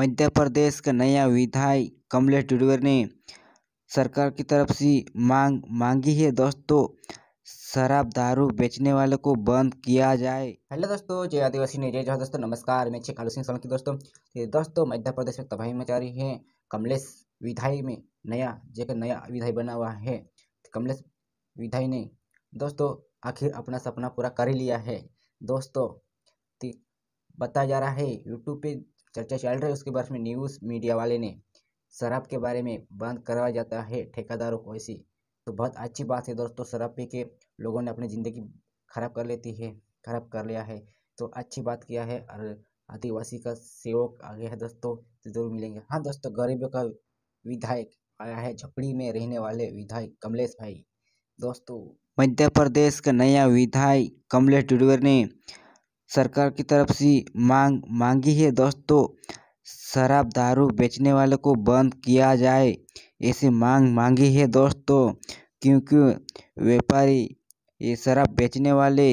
मध्य प्रदेश का नया विधायक कमलेश टुडवे ने सरकार की तरफ से मांग मांगी है दोस्तों शराब दारू बेचने वाले को बंद किया जाए हेलो दोस्तों जय आदिवासी ने जय जो दोस्तों नमस्कार मैं छे आलू सिंह सोलंकी दोस्तों दोस्तों मध्य प्रदेश में तबाही मचा रही है कमलेश विधाई में नया जगह नया विधाई बना हुआ है कमलेश विधाई ने दोस्तों आखिर अपना सपना पूरा कर लिया है दोस्तों बताया जा रहा है यूट्यूब पे चर्चा चल रही है उसके बारे में न्यूज़ मीडिया वाले ने शराब के बारे में बंद करवाया जाता है ठेकेदारों को ऐसी तो बहुत अच्छी बात है दोस्तों शराब पी के लोगों ने अपनी ज़िंदगी खराब कर लेती है खराब कर लिया है तो अच्छी बात किया है और आदिवासी का सेवक आ गया है दोस्तों तो जरूर मिलेंगे हाँ दोस्तों गरीबों का विधायक आया है झपड़ी में रहने वाले विधायक कमलेश भाई दोस्तों मध्य प्रदेश का नया विधायक कमलेश टुडवर ने सरकार की तरफ से मांग मांगी है दोस्तों शराब दारू बेचने वाले को बंद किया जाए ऐसी मांग मांगी है दोस्तों क्योंकि व्यापारी ये शराब बेचने वाले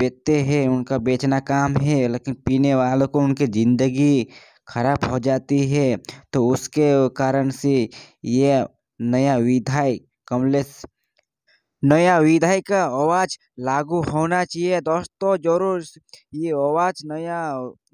बेचते हैं उनका बेचना काम है लेकिन पीने वालों को उनकी ज़िंदगी खराब हो जाती है तो उसके कारण से यह नया विधायक कमलेश नया विधायक आवाज लागू होना चाहिए दोस्तों जरूर ये आवाज नया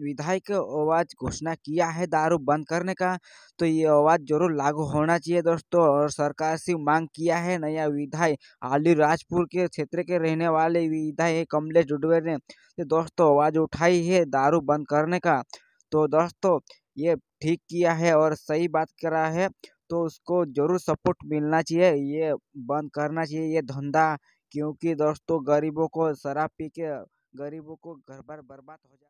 विधायक आवाज घोषणा किया है दारू बंद करने का तो ये आवाज जरूर लागू होना चाहिए दोस्तों और सरकार से मांग किया है नया विधायक आलू राजपुर के क्षेत्र के रहने वाले विधायक कमलेश डुडवे ने तो दोस्तों आवाज़ उठाई है दारू बंद करने का तो दोस्तों ये ठीक किया है और सही बात करा है तो उसको ज़रूर सपोर्ट मिलना चाहिए ये बंद करना चाहिए ये धंधा क्योंकि दोस्तों गरीबों को शराब पी के गरीबों को घर बार बर्बाद हो जा